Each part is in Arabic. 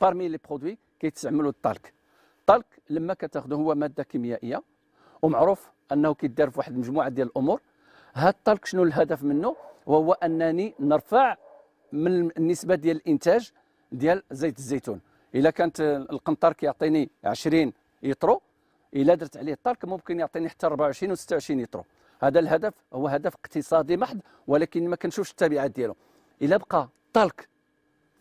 بارمي لي برودوي كيتستعملوا الطالك الطالك لما كتاخذه هو ماده كيميائيه ومعروف انه كيدار في واحد المجموعه ديال الامور هاد الطالك شنو الهدف منه وهو انني نرفع من النسبه ديال الانتاج ديال زيت الزيتون الا كانت القنطار كيعطيني 20 يطرو الا درت عليه الطالك ممكن يعطيني حتى 24 و 26 يطرو هذا الهدف هو هدف اقتصادي محض ولكن ما كنشوفش التبعات ديالو الا بقى الطلق في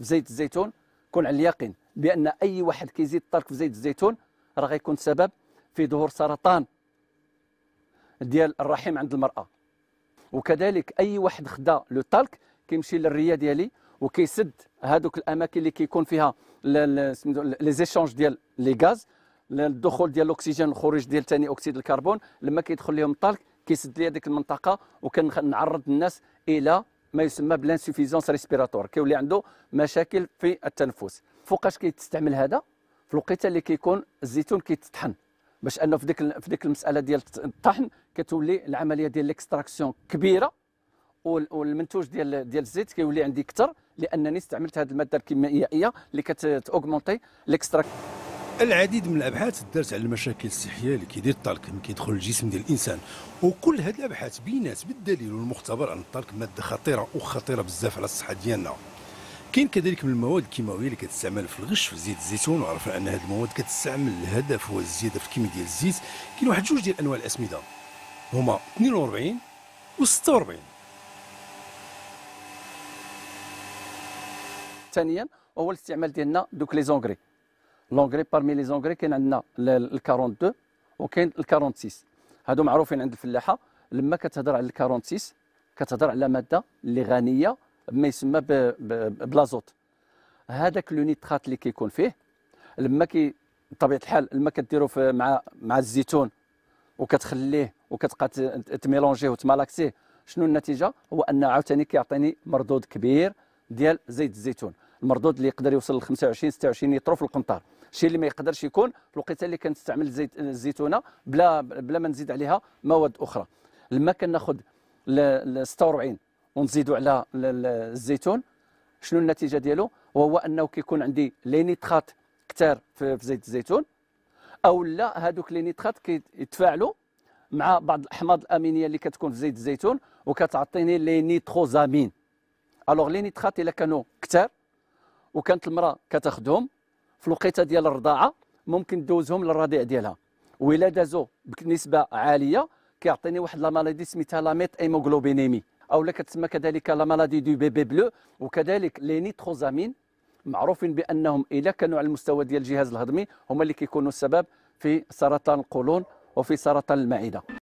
زيت الزيتون كون على اليقين بان اي واحد كيزيد طالك في زيت الزيتون راه غيكون سبب في ظهور سرطان ديال الرحم عند المراه وكذلك اي واحد خدا لو طالك كيمشي للريه ديالي وكيسد هذوك الاماكن اللي كيكون فيها لي زيشونج ديال لي غاز الدخول ديال الاكسجين الخروج ديال ثاني اكسيد الكربون لما كيدخل لهم الطالك كيسد لي هذيك المنطقه وكنعرض الناس الى ما يسمى بلانسوفيزونس ريسبيراتور كيولي عنده مشاكل في التنفس فوقاش كيتستعمل هذا في الوقيته اللي كيكون الزيتون كيتطحن باش انه في ديك في ديك المساله ديال الطحن كتولي العمليه ديال ليكستراكسيون كبيره والمنتوج ديال ديال الزيت كيولي عندي اكثر لانني استعملت هذه الماده الكيميائيه اللي كتاوغمونتي ليكستراكسيون العديد من الابحاث دارت على المشاكل الصحيه اللي كيدير الطلق من كيدخل الجسم ديال الانسان وكل هذه الابحاث بينات بالدليل والمختبر ان الطلق ماده خطيره وخطيره بزاف على الصحه ديالنا كاين كذلك من المواد الكيماويه اللي كتستعمل في الغش في زيت الزيتون وعرفنا ان هذه المواد كتستعمل الهدف هو الزياده في الكميه ديال الزيت كاين واحد جوج ديال انواع الاسمده هما 42 و 46 ثانيا وهو الاستعمال ديالنا دوك لي زونغري لونغري بارمي لي زونغري كاين عندنا ال 42 وكاين ال 46 هادو معروفين عند الفلاحه لما كتهضر على ال 46 كتهضر على ماده اللي غنيه بما يسمى بلازوت هذاك لو نيترات اللي كيكون فيه لما كي بطبيعه الحال لما كديرو مع مع الزيتون وكتخليه وكتبقى تميلونجيه وتمالاكسيه شنو النتيجه هو ان عاوتاني كيعطيني مردود كبير ديال زيت الزيتون المردود اللي يقدر يوصل ل 25 26 لتر في القنطار الشيء اللي ما يقدرش يكون الوقيته اللي كنستعمل زيت الزيتونه بلا بلا ما نزيد عليها مواد اخرى لما كناخذ 46 ونزيدوا على الزيتون شنو النتيجه ديالو وهو انه كيكون عندي لي نيترات كثار في زيت الزيتون او لا هذوك لي نيترات كيتفاعلوا مع بعض الاحماض الامينيه اللي كتكون في زيت الزيتون وكتعطيني لي نيتروزامين الوغ لي نيترات الا كانوا كثار وكانت المراه كتاخذهم في الوقيته ديال الرضاعه ممكن دوزهم للرضيع ديالها ولا دازو بنسبه عاليه كيعطيني واحد لا مالادي سميتها لا ميت ايموغلوبينيمي او لا كتسمى كذلك لا مالادي دو بيبي بلو وكذلك لي نيتروزامين معروفين بانهم الا كانوا على المستوى ديال الجهاز الهضمي هما اللي كيكونوا السبب في سرطان القولون وفي سرطان المعده